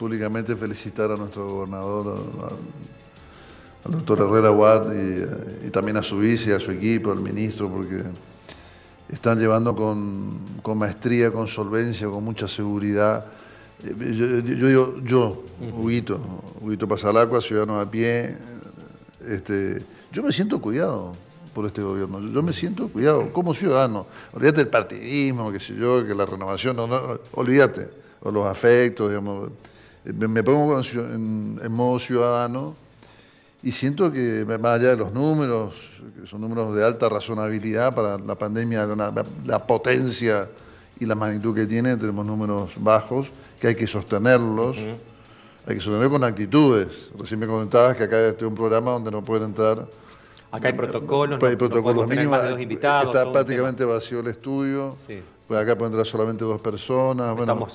públicamente felicitar a nuestro gobernador, al, doctor Herrera Watt eh, y, también a su vice, a su equipo, al ministro, porque están llevando con, maestría, con solvencia, con mucha seguridad. Eh, yo, yo digo, yo, Huguito, Huguito Pasalacua, ciudadano a pie, este, yo me siento cuidado por este gobierno. Yo me siento cuidado como ciudadano. Olvídate del partidismo, qué sé yo, que la renovación, olvídate, o los afectos, digamos me pongo en, modo ciudadano y siento que, más allá de los números, que son números de alta razonabilidad para la pandemia, la, potencia y la magnitud que tiene, tenemos números bajos que hay que sostenerlos, hay que sostenerlos con actitudes. Recién me comentabas que acá estoy un programa donde no pueden entrar. Acá hay protocolos, protocolos mínimos. invitados, está prácticamente vacío el estudio. Sí. Pues acá pondrá solamente dos personas, bueno,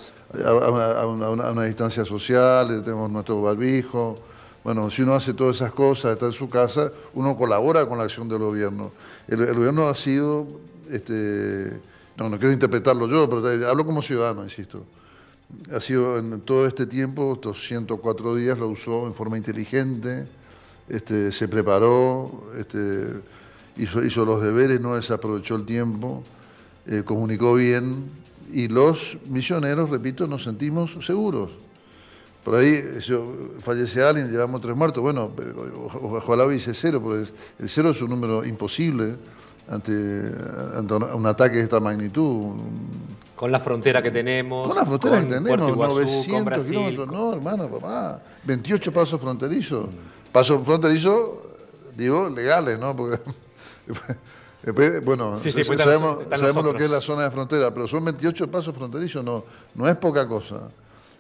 a, una, distancia social, eh, tenemos nuestro barbijo. Bueno, si uno hace todas esas cosas, está en su casa, uno colabora con la acción del gobierno. El, gobierno ha sido, este, no, no quiero interpretarlo yo, pero hablo como ciudadano, insisto. Ha sido en todo este tiempo, estos 104 días, lo usó en forma inteligente, este, se preparó, este, hizo los deberes, no desaprovechó el tiempo. Eh, comunicó bien y los misioneros, repito, nos sentimos seguros. Por ahí fallece alguien, llevamos tres muertos. Bueno, ojalá hubiese cero, porque el cero es un número imposible ante, un ataque de esta magnitud. Con la frontera que tenemos. Con la frontera con que tenemos, kilómetros. No, hermano, papá. 28 pasos fronterizos. Pasos fronterizos, digo, legales, ¿no? Porque bueno, sabemos, lo que es la zona de frontera, pero son 28 pasos fronterizos, no, no es poca cosa.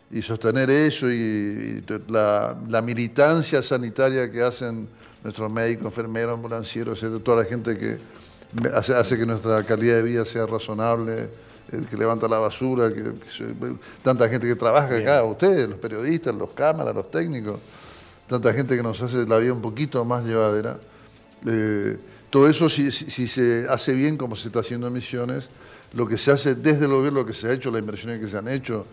Y sostener eso y, la, militancia sanitaria que hacen nuestros médicos, enfermeros, ambulancieros, etc., toda la gente que hace, que nuestra calidad de vida sea razonable, el que levanta la basura, que, tanta gente que trabaja acá, ustedes, los periodistas, los cámaras, los técnicos, tanta gente que nos hace la vida un poquito más llevadera. Eh, todo eso, si, se hace bien como se está haciendo en Misiones, lo que se hace desde el gobierno, lo que se ha hecho, las inversiones que se han hecho,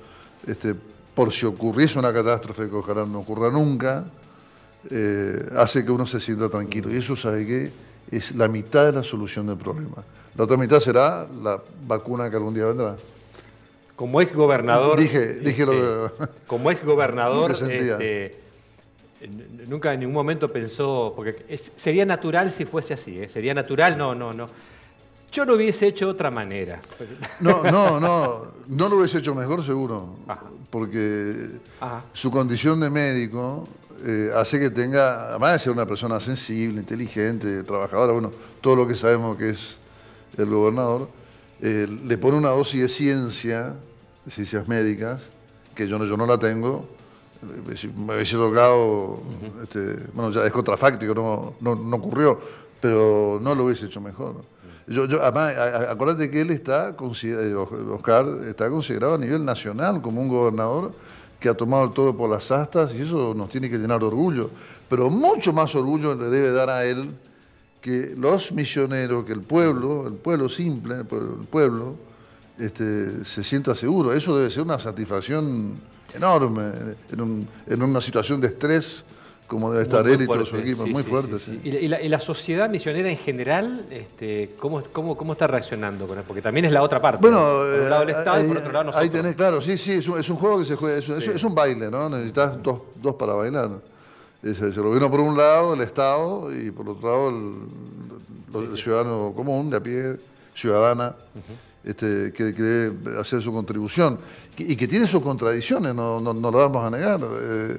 este, por si ocurriese una catástrofe que ojalá no ocurra nunca, eh, hace que uno se sienta tranquilo. Y eso, ¿sabe que Es la mitad de la solución del problema. La otra mitad será la vacuna que algún día vendrá. Como ex gobernador. Dije, dije lo este, que. Como ex gobernador. Este, nunca en ningún momento pensó, porque sería natural si fuese así, ¿eh? sería natural, no, no, no. Yo lo hubiese hecho de otra manera. No, no, no, no lo hubiese hecho mejor seguro, porque su condición de médico eh, hace que tenga, además de ser una persona sensible, inteligente, trabajadora, bueno, todo lo que sabemos que es el gobernador, eh, le pone una dosis de ciencia, de ciencias médicas, que yo no la tengo, eh, me hubiese tocado, este, bueno, ya es contrafáctico, no, no, ocurrió, pero no lo hubiese hecho mejor. Yo, yo, además, acuérdate que él está, eh, Oscar, está considerado a nivel nacional como un gobernador que ha tomado el toro por las astas y eso nos tiene que llenar de orgullo. Pero mucho más orgullo le debe dar a él que los misioneros, que el pueblo, el pueblo simple, el pueblo, este, se sienta seguro. Eso debe ser una satisfacción enorme, en, una situación de estrés como debe estar él y todos todo su muy fuerte. ¿Y, la, sociedad misionera en general, este, ¿cómo, cómo, está reaccionando con Porque también es la otra parte. por eh, Estado por otro lado Ahí tenés, claro, sí, sí, es un, juego que se juega, es, un baile, ¿no? Necesitas dos, para bailar. Se lo el por un lado, el Estado, y por otro lado el, ciudadano común, de a pie, ciudadana. Este, que, debe hacer su contribución y que tiene sus contradicciones, no, lo vamos a negar. Eh,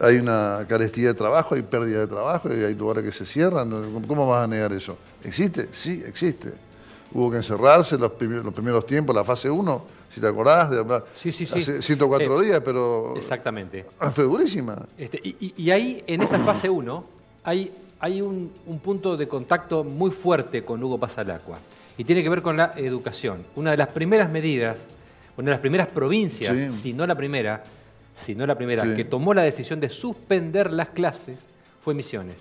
hay una carestía de trabajo, hay pérdida de trabajo, y hay lugares que se cierran. ¿Cómo vas a negar eso? ¿Existe? Sí, existe. Hubo que encerrarse los, primeros, tiempos, la fase 1, si te acordás, de Hace 104 días, pero. Exactamente. Ah, fue durísima. Este, y, ahí, en esa fase 1, hay, hay un, un punto de contacto muy fuerte con Hugo Pasalacua y tiene que ver con la educación. Una de las primeras medidas, una de las primeras provincias, si no la primera, si no la primera, que tomó la decisión de suspender las clases fue Misiones.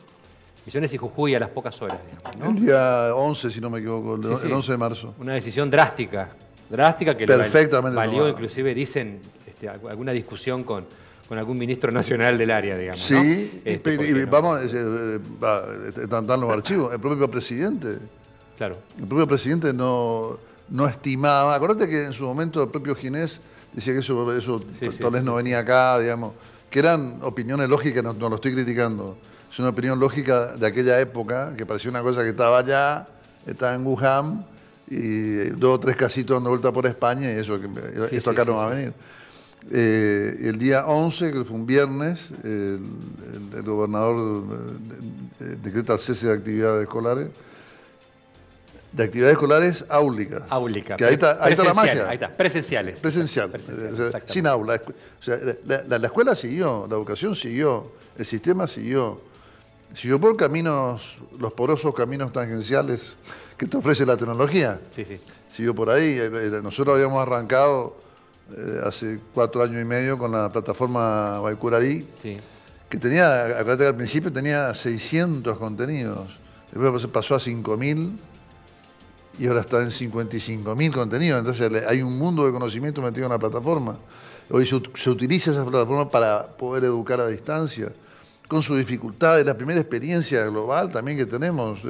Misiones y Jujuy a las pocas horas. Digamos, El día 11, si no me equivoco, el, 11 de marzo. Una decisión drástica, drástica que valió, inclusive, dicen, este, alguna discusión con, algún ministro nacional del área, digamos. Sí, y, este, vamos, eh, eh, a los archivos, el propio presidente el propio presidente no, no estimaba. Acuérdate que en su momento el propio Ginés decía que eso, tal vez no venía acá, digamos. Que eran opiniones lógicas, no, no, lo estoy criticando. Es una opinión lógica de aquella época, que parecía una cosa que estaba allá, estaba en Wuhan, y dos o tres casitos dando vuelta por España, y eso, esto acá no va a venir. Eh, el día 11, que fue un viernes, el, el gobernador eh, decreta el cese de actividades escolares de actividades escolares áulicas. Áulicas. Que ahí está, la magia. Ahí está, presenciales. Presencial. Eh, eh, sin aula. la, escuela siguió, la educación siguió, el sistema siguió. Siguió por caminos, los porosos caminos tangenciales que te ofrece la tecnología. Sí, sí. Siguió por ahí. Eh, nosotros habíamos arrancado hace cuatro años y medio con la plataforma Baikurarí, sí. que tenía, acuérdate que al principio tenía 600 contenidos. Después pasó a 5000 y ahora está en 55.000 contenidos. Entonces hay un mundo de conocimiento metido en la plataforma. Hoy se, utiliza esa plataforma para poder educar a distancia, con sus dificultades. La primera experiencia global también que tenemos, yo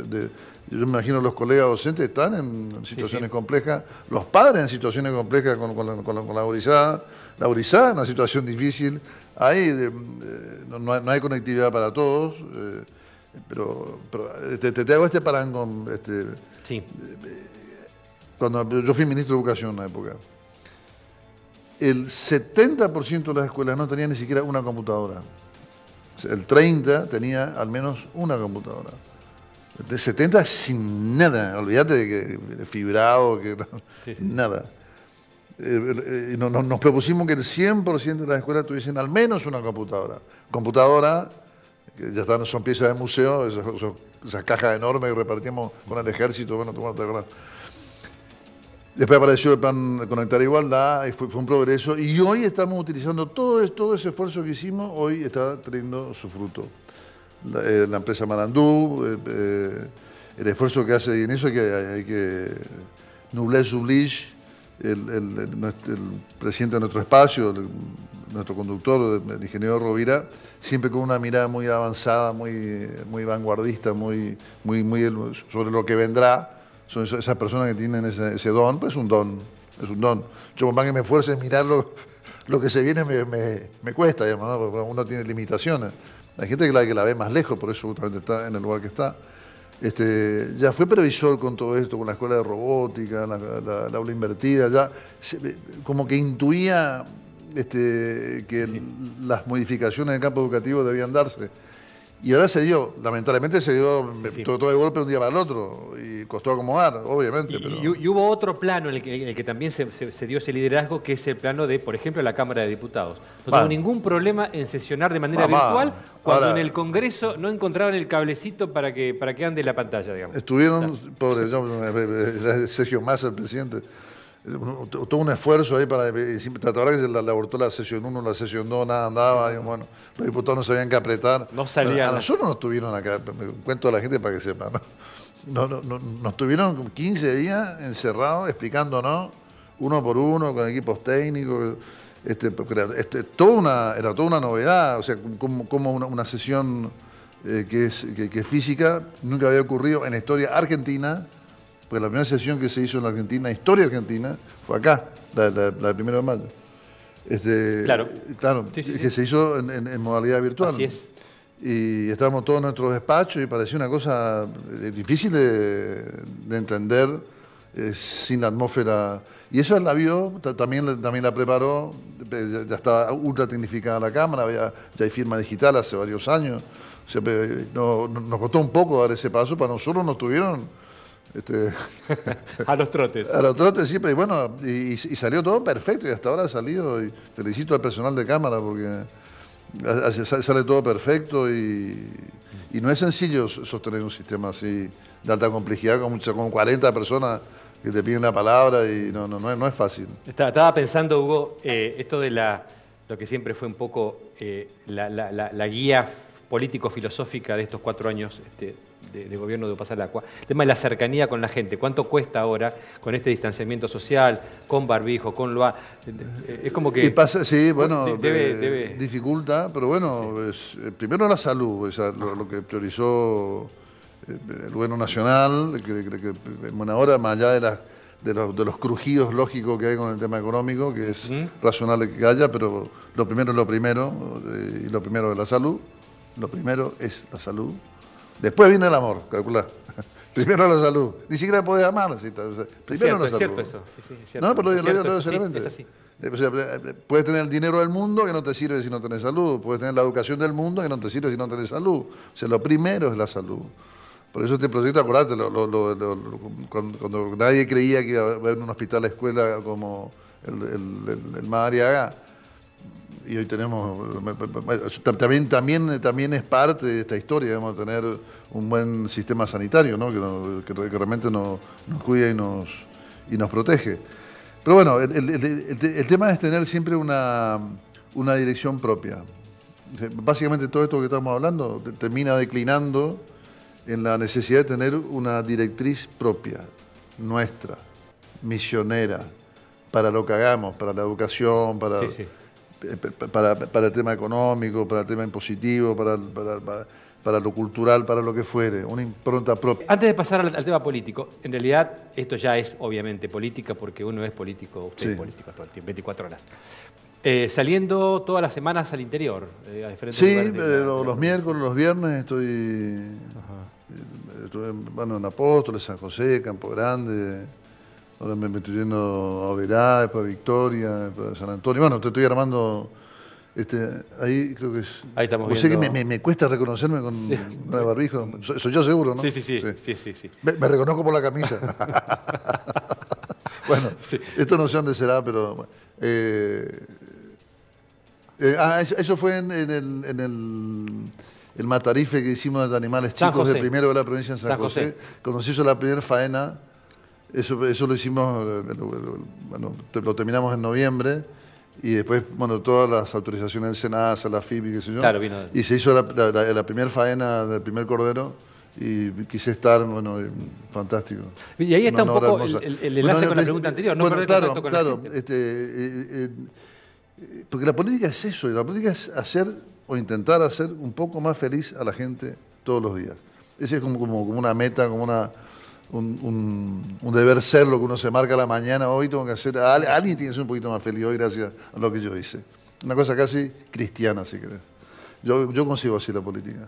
me imagino los colegas docentes están en situaciones complejas, los padres en situaciones complejas con, la, con, la, con en una situación difícil, eh, hay, no, hay conectividad para todos. Eh, pero, este, te, hago este parangón. Este, cuando yo fui ministro de Educación en la época, el 70% de las escuelas no tenían ni siquiera una computadora. El 30 tenía al menos una computadora. De 70 sin nada, olvídate de que fibrado, que nada. Eh, eh, nos propusimos que el 100% de las escuelas tuviesen al menos una computadora. Computadora ya están, son piezas de museo, esas, cajas enormes que repartimos con el ejército, bueno, tú no te Después apareció el plan Conectar Igualdad, fue, un progreso, y hoy estamos utilizando todo, ese esfuerzo que hicimos, hoy está teniendo su fruto. La, eh, empresa Marandú, eh, eh, el esfuerzo que hace en eso, que hay, que que... su el, presidente de nuestro espacio, nuestro conductor, el ingeniero Rovira, siempre con una mirada muy avanzada, muy, muy vanguardista, muy, muy, muy sobre lo que vendrá. Son esas personas que tienen ese, don, pues un don, es un don. Yo, por más que me esfuerce en mirar lo que se viene me, me, cuesta, digamos, porque uno tiene limitaciones. Hay gente que la, que la ve más lejos, por eso justamente está en el lugar que está. Este, ya fue previsor con todo esto, con la escuela de robótica, la, aula invertida, ya eh, como que intuía este, que las modificaciones en el campo educativo debían darse. Y ahora se dio, lamentablemente se dio Todo, de golpe un día para el otro y costó acomodar, obviamente. Y, hubo otro plano en el que, también se, dio ese liderazgo, que es el plano de, por ejemplo, la Cámara de Diputados. No tuvo ningún problema en sesionar de manera virtual cuando en el Congreso no encontraban el cablecito para que, para que ande la pantalla, digamos. Estuvieron, pobre, eh, eh, eh, Sergio Massa, el presidente todo un esfuerzo ahí para eh, siempre tratar que se la, abortó la sesión 1, la sesión 2, nada andaba, bueno, los diputados no sabían qué apretar. No A nosotros nos tuvieron acá, cuento a la gente para que sepan. No, no, no, nos tuvieron 15 días encerrados explicándonos uno por uno con equipos técnicos. Este, este era toda una novedad, o sea, como, una, sesión eh, que, es, que es física, nunca había ocurrido en la historia argentina porque la primera sesión que se hizo en la Argentina, historia argentina, fue acá, la, la, la primera de mayo. Este, claro. Claro, que se hizo en, modalidad virtual. Así es. Y estábamos todos en nuestros despachos y parecía una cosa eh, difícil de, entender eh, sin la atmósfera. Y eso es la vio, también, también la preparó, eh, ya, estaba ultra tecnificada la cámara, ya, hay firma digital hace varios años. nos costó un poco dar ese paso, para nosotros nos tuvieron este, a los trotes. A los trotes siempre. Y bueno, y, salió todo perfecto y hasta ahora ha salido. Y felicito al personal de cámara porque sale todo perfecto y, no es sencillo sostener un sistema así de alta complejidad con, con 40 personas que te piden la palabra y no, no, no, es, fácil. Estaba, pensando, Hugo, eh, esto de la, lo que siempre fue un poco eh, la, la, la guía político-filosófica de estos cuatro años este, de, gobierno de Opasalacua. El tema de la cercanía con la gente. ¿Cuánto cuesta ahora con este distanciamiento social, con barbijo, con loa? Eh, es como que. sí, bueno, eh, dificulta, pero bueno, eh, primero la salud, lo, que priorizó el gobierno nacional, que, que, que bueno, ahora, más allá de las de los, crujidos lógicos que hay con el tema económico, que es razonable que haya, pero lo primero es lo primero, y lo primero es la salud. Lo primero es la salud. Después viene el amor, calcular. primero la salud. Ni siquiera puedes amar. primero la salud. Es No, pero lo, digo no seriamente. es así. Eh, pues, eh, eh, puedes tener el dinero del mundo que no te sirve si no tenés salud. Puedes tener la educación del mundo que no te sirve si no tenés salud. O sea, lo primero es la salud. Por eso este proyecto, acordate, lo, lo, cuando, nadie creía que iba a haber un hospital a escuela como el, el, el, el Madariaga, y hoy tenemos, también, también, es parte de esta historia, debemos tener un buen sistema sanitario, ¿no? Que, realmente nos, nos cuida y nos, nos protege. Pero bueno, el, tema es tener siempre una, una, dirección propia. Básicamente todo esto que estamos hablando termina declinando en la necesidad de tener una directriz propia, nuestra, misionera, para lo que hagamos, para la educación, para... Sí, sí eh, para, el tema económico, para el tema impositivo, para, para, lo cultural, para lo que fuere, una impronta propia. Antes de pasar al, tema político, en realidad esto ya es obviamente política porque uno es político, usted es político todo el tiempo, 24 horas. Eh, saliendo todas las semanas al interior, eh, a diferentes Sí, los, miércoles, los viernes estoy, en Apóstoles, San José, Campo Grande, Ahora me estoy yendo a Verá, después a Victoria, después a San Antonio. Bueno, te estoy armando. Este, ahí creo que es. Ahí estamos viendo. Sé que me, cuesta reconocerme con el barbijo. Soy, yo seguro, ¿no? Sí, sí, sí. sí. sí, sí, Me, reconozco por la camisa. bueno, esto no sé dónde será, pero. Eh, eh, ah, eso, fue en, el, en el matarife que hicimos de animales chicos de primero de la provincia de San, José, José, cuando se hizo la primera faena eso, lo hicimos, eh, bueno, lo terminamos en noviembre y después, bueno, todas las autorizaciones del SENASA, la y qué sé yo. Y se hizo la, primera faena del primer cordero y quise estar, bueno, eh, fantástico. Y ahí está un poco el, enlace con la pregunta eh, anterior, no bueno, claro, claro, este, porque la política es eso, la política es hacer o intentar hacer un poco más feliz a la gente todos los días. ese es como, como, como una meta, como una, un, deber ser lo que uno se marca la mañana, hoy tengo que hacer, alguien tiene que ser un poquito más feliz hoy gracias a lo que yo hice. Una cosa casi cristiana, si querés. Yo, consigo así la política.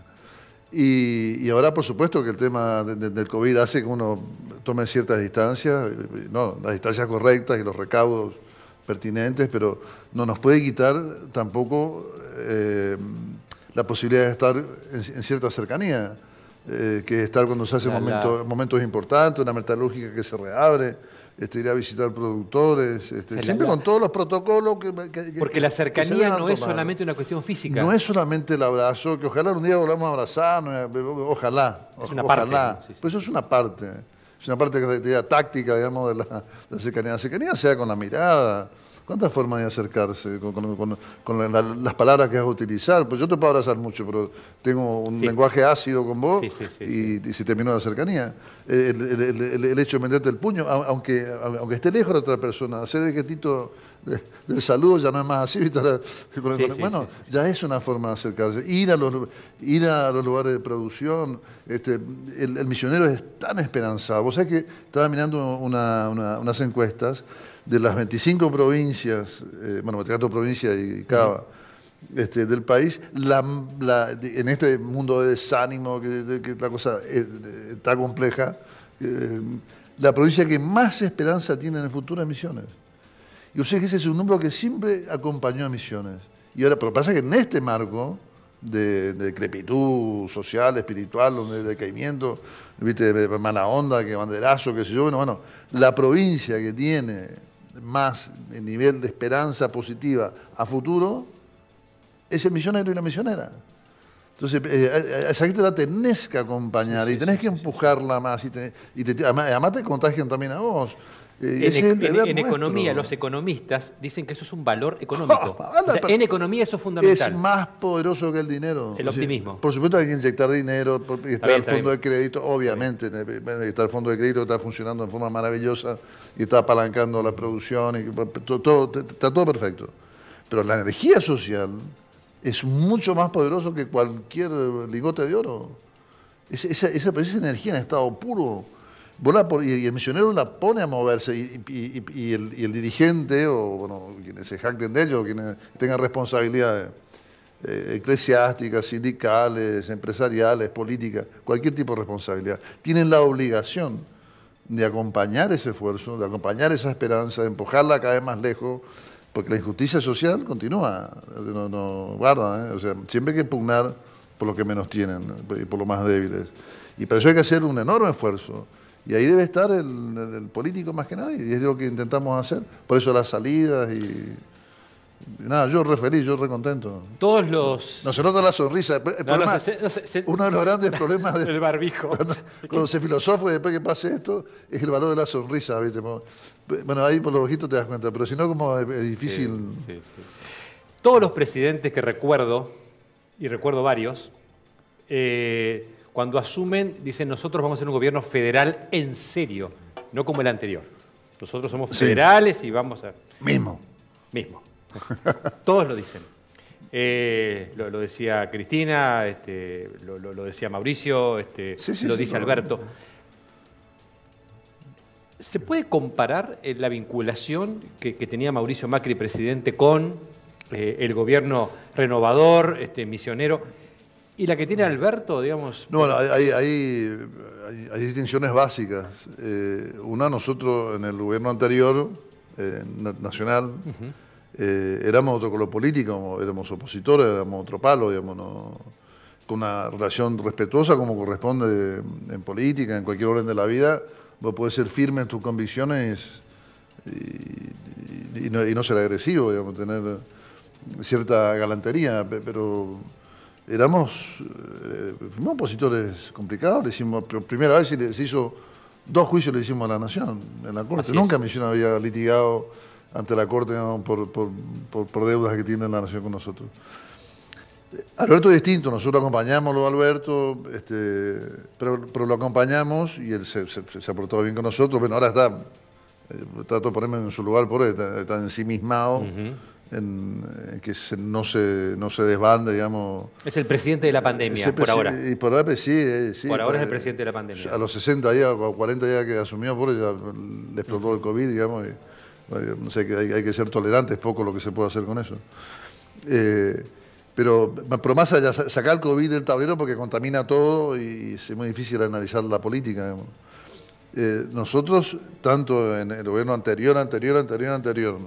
Y, ahora, por supuesto, que el tema del COVID hace que uno tome ciertas distancias, eh, no, las distancias correctas y los recaudos pertinentes, pero no nos puede quitar tampoco eh, la posibilidad de estar en cierta cercanía eh, que estar cuando se hace momento, momentos importantes, una metalúrgica que se reabre, este, ir a visitar productores, este, siempre con todos los protocolos que... que, Porque la cercanía no es solamente una cuestión física. No es solamente el abrazo, que ojalá un día volvamos a abrazar, eh, ojalá. Es ojalá. parte. Pues eso es una parte. Es una parte que táctica, digamos, de la, de la cercanía. La cercanía sea con la mirada, ¿Cuántas formas de acercarse con, las palabras que vas a utilizar? Pues yo te puedo abrazar mucho, pero tengo un lenguaje ácido con vos y, si se terminó la cercanía. Eh, el, hecho de meterte el puño, aunque, aunque esté lejos de otra persona, hacer de que del saludo, ya no es más así. bueno, ya es una forma de acercarse. Ir a los, ir a los lugares de producción. Este, el, misionero es tan esperanzado. Vos sabés que estaba mirando unas encuestas de las 25 provincias, eh, bueno, 24 provincia y Cava. Este, del país, la, la, en este mundo de desánimo, que, la cosa eh, está compleja, eh, la provincia que más esperanza tiene en el futuro es Misiones. Yo sé que ese es un número que siempre acompañó a Misiones. Y ahora, pero pasa que en este marco de, crepitud social, espiritual, donde de caimiento, viste, de mala onda, que banderazo, que sé yo, bueno, bueno, la provincia que tiene más nivel de esperanza positiva a futuro es el misionero y la misionera. Entonces, eh, eh, esa gente la tenés que acompañar y tenés que empujarla más. Y, te, además, te contagian también a vos en, economía, los economistas dicen que eso es un valor económico. en economía eso es fundamental. Es más poderoso que el dinero. El optimismo. por supuesto hay que inyectar dinero, y está, el fondo de crédito, obviamente, está el fondo de crédito que está funcionando de forma maravillosa y está apalancando la producción, y está todo perfecto. Pero la energía social es mucho más poderoso que cualquier ligote de oro. Pues, esa energía en estado puro y el misionero la pone a moverse y, el, dirigente o bueno, quienes se jacten de ellos, quienes tengan responsabilidades eh, eclesiásticas, sindicales, empresariales, políticas, cualquier tipo de responsabilidad, tienen la obligación de acompañar ese esfuerzo, de acompañar esa esperanza, de empujarla cada vez más lejos, porque la injusticia social continúa, no, guarda, ¿eh? o sea, siempre hay que pugnar por los que menos tienen y por los más débiles. Y para eso hay que hacer un enorme esfuerzo y ahí debe estar el, político más que nadie, y es lo que intentamos hacer. Por eso las salidas y... Nada, yo re feliz, yo re contento. Todos los. No, se nota la sonrisa. uno de los grandes problemas. del barbijo. Cuando, se filosofa y después que pase esto, es el valor de la sonrisa, ¿viste? Bueno, ahí por los ojitos te das cuenta, pero si no, como es difícil. sí, Todos los presidentes que recuerdo, y recuerdo varios, eh, cuando asumen, dicen, nosotros vamos a ser un gobierno federal en serio, no como el anterior. Nosotros somos federales y vamos a... Mismo. Mismo. Todos lo dicen. Eh, lo, decía Cristina, este, lo, decía Mauricio, este, lo dice Alberto. ¿Se puede comparar eh, la vinculación que, tenía Mauricio Macri, presidente, con eh, el gobierno renovador, este, misionero? ¿Y la que tiene Alberto, digamos? No, bueno, hay, hay, hay, distinciones básicas. Eh, una, nosotros en el gobierno anterior, eh, nacional, eh, éramos otro color político, éramos opositores, éramos otro palo, digamos, con una relación respetuosa como corresponde en política, en cualquier orden de la vida, vos podés ser firme en tus convicciones y, no, y no, ser agresivo, digamos, tener cierta galantería, pero éramos eh, opositores complicados, le hicimos, por primera vez se hizo dos juicios le hicimos a la Nación, en la Corte. Nunca misión había litigado ante la Corte por, deudas que tiene la Nación con nosotros. Alberto es distinto, nosotros acompañamos a Alberto, este, pero, lo acompañamos y él se, se, ha portado bien con nosotros. Bueno, ahora está, eh, trato de ponerme en su lugar por él, está, ensimismado en, eh, que no, se, se desbande, digamos. Es el presidente de la pandemia, por ahora. Y por ahora, sí, eh, sí. Por ahora es el eh, presidente de la pandemia. A los 60 días o 40 días que asumió, por ya le explotó el COVID, digamos. no sé, hay, que ser tolerantes, poco lo que se puede hacer con eso. pero, pero, más allá, sacar el COVID del tablero porque contamina todo y es muy difícil analizar la política. nosotros, tanto en el gobierno anterior, anterior, anterior, anterior,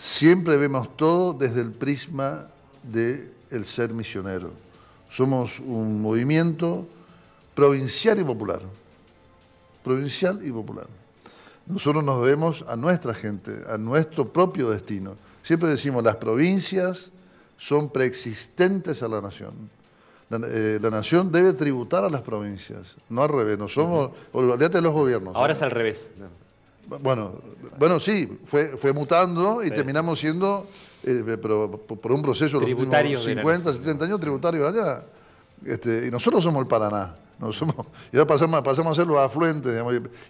Siempre vemos todo desde el prisma del el ser misionero. Somos un movimiento provincial y popular. Provincial y popular. Nosotros nos vemos a nuestra gente, a nuestro propio destino. Siempre decimos, las provincias son preexistentes a la nación. La, eh, nación debe tributar a las provincias, no al revés. No somos, de los gobiernos. Ahora ¿eh? es al revés. Bueno, bueno sí, fue, fue mutando y terminamos siendo, eh, por un proceso de los últimos 50, 70 años, tributarios allá. Este, y nosotros somos el Paraná. No y ahora pasamos, pasamos a ser los afluentes.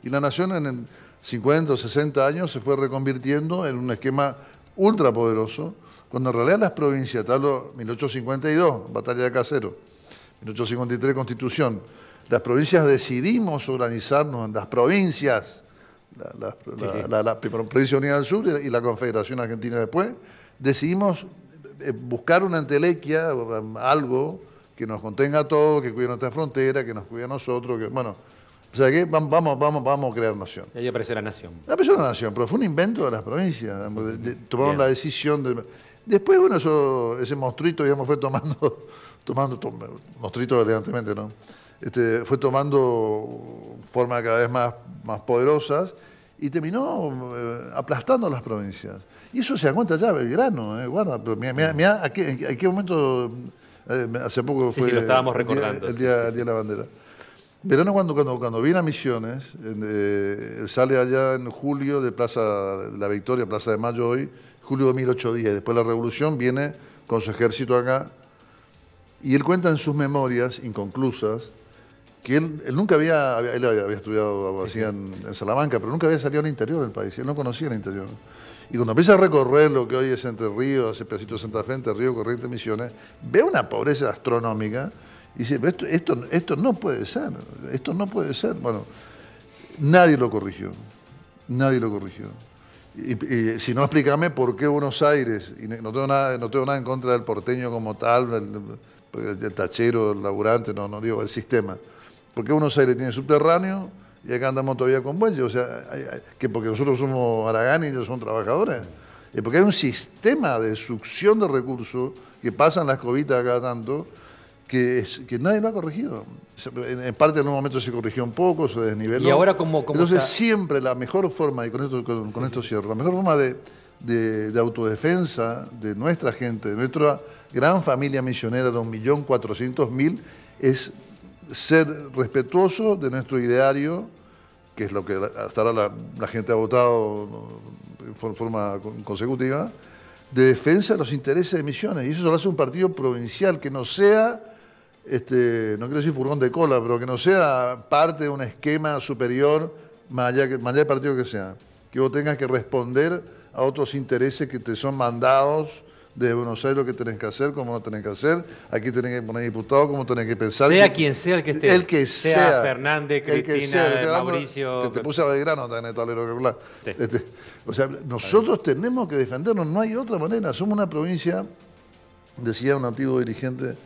y la nación en 50 o 60 años se fue reconvirtiendo en un esquema ultrapoderoso, cuando en realidad las provincias, tal 1852, batalla de Casero, 1853, constitución, las provincias decidimos organizarnos en las provincias la, la, Provincia Unida del Sur y, la Confederación Argentina después, decidimos eh, buscar una entelequia, um, algo que nos contenga a todos, que cuide nuestra frontera, que nos cuide a nosotros, que bueno, o sea que vamos, vamos, vamos a crear nación. Y ahí apareció la nación. Apareció la nación, pero fue un invento de las provincias. tomaron la decisión de. Después, bueno, eso, ese monstruito, digamos, fue tomando, tomando, monstruito elegantemente, ¿no? Este, fue tomando formas cada vez más, más poderosas y terminó eh, aplastando las provincias. Y eso se da cuenta ya Belgrano, eh, guarda, pero a, qué, momento, eh, hace poco fue el, día, de la Bandera. Verano cuando, cuando, viene a Misiones, sale allá en julio de Plaza de la Victoria, Plaza de Mayo hoy, julio de 1810, después de la Revolución, viene con su ejército acá, y él cuenta en sus memorias inconclusas, que él, nunca había, había estudiado en, Salamanca, pero nunca había salido al interior del país, él no conocía el interior. Y cuando empieza a recorrer lo que hoy es Entre Ríos, ese pedacito Santa Fe, Entre corriente Misiones, ve una pobreza astronómica y dice, esto, esto, no puede ser, esto no puede ser. Bueno, nadie lo corrigió, nadie lo corrigió. Y, si no, explícame por qué Buenos Aires, y no tengo nada, no tengo nada en contra del porteño como tal, el, tachero, el laburante, no, no digo, el sistema porque unos Aires tiene subterráneo y acá andamos todavía con bueyes. O sea, que porque nosotros somos Aragán y ellos son trabajadores. Es eh, porque hay un sistema de succión de recursos que pasan las cobitas acá tanto que, nadie lo ha corregido. En, parte en algún momento se corrigió un poco, se desniveló. Y ahora como... Entonces siempre la mejor forma, y con esto, con, cierro, la mejor forma de, de, autodefensa de nuestra gente, de nuestra gran familia misionera de 1.400.000, es ser respetuoso de nuestro ideario, que es lo que hasta ahora la, gente ha votado en forma consecutiva, de defensa de los intereses de Misiones. Y eso lo hace un partido provincial que no sea, este, no quiero decir furgón de cola, pero que no sea parte de un esquema superior, más más partido que sea. Que vos tengas que responder a otros intereses que te son mandados desde Buenos Aires lo que tenés que hacer, cómo no tenés que hacer, aquí tenés que poner diputado, cómo tenés que pensar. Sea quien sea el que esté. El que sea. sea Fernández, Cristina, que Mauricio. Te, puse a Belgrano en el tablero que este, o sea, nosotros tenemos que defendernos, no hay otra manera. Somos una provincia, decía un antiguo dirigente,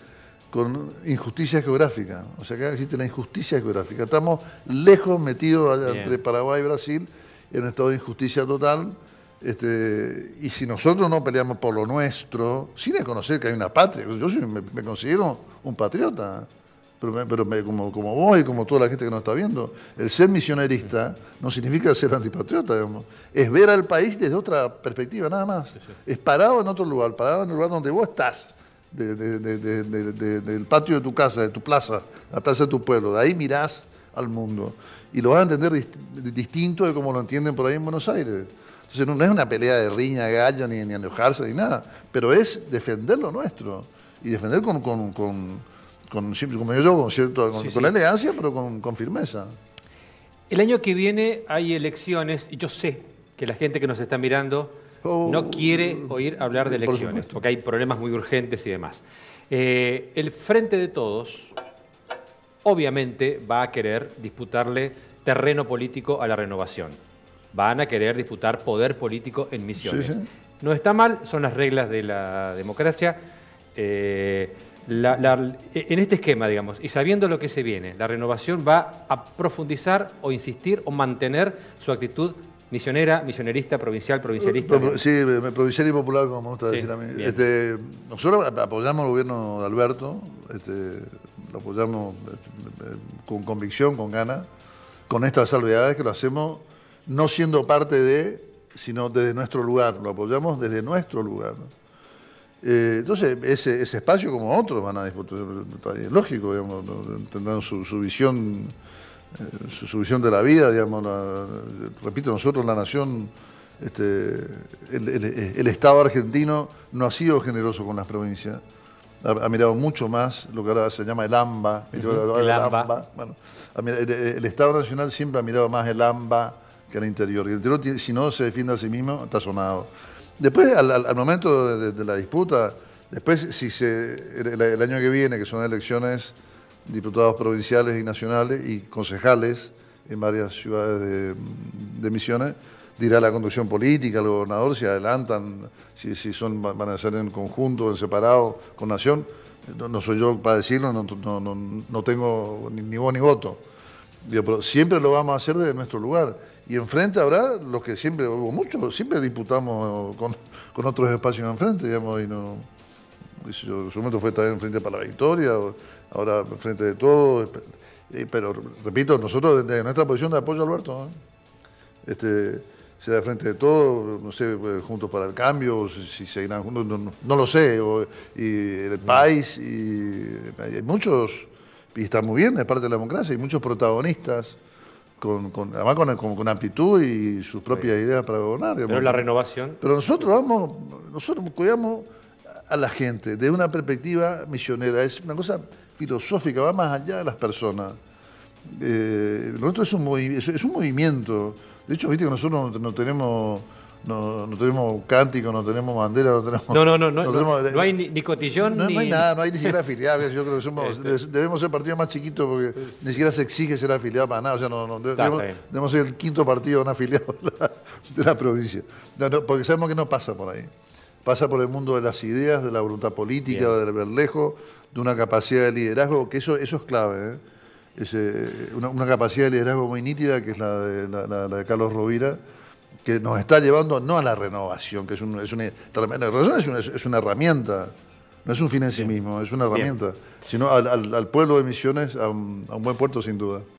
con injusticia geográfica. O sea, acá existe la injusticia geográfica. Estamos lejos metidos entre Paraguay y Brasil en un estado de injusticia total este, y si nosotros no peleamos por lo nuestro, sin desconocer que hay una patria, yo me, considero un patriota, pero, como, vos y como toda la gente que nos está viendo, el ser misionerista no significa ser antipatriota, es ver al país desde otra perspectiva, nada más. Es parado en otro lugar, parado en el lugar donde vos estás, del patio de tu casa, de tu plaza, la plaza de tu pueblo, de ahí mirás al mundo. Y lo vas a entender distinto de como lo entienden por ahí en Buenos Aires no, es una pelea de riña, gallo, ni, ni enojarse, ni nada, pero es defender lo nuestro y defender con, con, con, con como yo, con, cierto, la elegancia, pero con firmeza. El año que viene hay elecciones y yo sé que la gente que nos está mirando no oh. quiere oír hablar de elecciones, porque hay problemas muy urgentes y demás. Eh, el Frente de Todos, obviamente, va a querer disputarle terreno político a la renovación van a querer disputar poder político en misiones. No está mal, son las reglas de la democracia. Eh, en este esquema, digamos, y sabiendo lo que se viene, la renovación va a profundizar o insistir o mantener su actitud misionera, misionerista, provincial, provincialista. Sí, eh, provincial y popular, como me gusta decir a mí. Este, nosotros apoyamos al gobierno de Alberto, este, lo apoyamos eh, con convicción, con ganas, con estas salvedades que lo hacemos no siendo parte de, sino desde nuestro lugar, lo apoyamos desde nuestro lugar. Eh, entonces, ese, espacio como otros van a disputar, es lógico, tendrán su, su visión, eh, su, visión de la vida, digamos, repito, nosotros la nación, este, el, Estado argentino no ha sido generoso con las provincias, ha, mirado mucho más lo que ahora se llama el AMBA, el, AMBA. el Estado Nacional siempre ha mirado más el AMBA, que al interior. El interior, si no se defiende a sí mismo, está sonado. Después, al, momento de, la disputa, después, si se, el, año que viene, que son elecciones, diputados provinciales y nacionales y concejales en varias ciudades de, Misiones, dirá la conducción política, el gobernador, si adelantan, si, son, van a ser en conjunto, en separado, con nación. No, soy yo para decirlo, no, tengo ni, voz ni voto. pero siempre lo vamos a hacer desde nuestro lugar y enfrente habrá los que siempre, hubo muchos, siempre disputamos con, otros espacios enfrente, digamos, y no. en su momento fue también enfrente para la victoria, ahora enfrente de todo. Pero repito, nosotros desde nuestra posición de apoyo a Alberto, ¿eh? este, será de frente de todo, no sé, pues, juntos para el cambio, si, seguirán juntos, no, lo sé, y el país, y hay muchos, y está muy bien, es parte de la democracia, hay muchos protagonistas con, con, además con, con, amplitud y sus propias ideas para gobernar. Pero la renovación. Pero nosotros vamos, nosotros cuidamos a la gente desde una perspectiva misionera, es una cosa filosófica, va más allá de las personas. Nosotros eh, es un, es, un movimiento. De hecho, viste que nosotros no tenemos no, no tenemos cántico, no tenemos bandera, no tenemos. No, no, no, no, hay ni, cotillón. No, hay nada, no hay ni siquiera afiliados. Yo creo que este. debemos ser partido más chiquito porque ni siquiera se exige ser afiliado para nada. O sea, no, debemos, debemos, ser el quinto partido no afiliado de la, provincia. porque sabemos que no pasa por ahí. Pasa por el mundo de las ideas, de la voluntad política, del verlejo, de una capacidad de liderazgo, que eso, eso es clave. ¿eh? Eh, una, capacidad de liderazgo muy nítida, que es la de, la de Carlos Rovira que nos está llevando no a la renovación, que es, es una, es una, herramienta, no es un fin en sí mismo, es una herramienta, sino al, pueblo de Misiones a un buen puerto sin duda.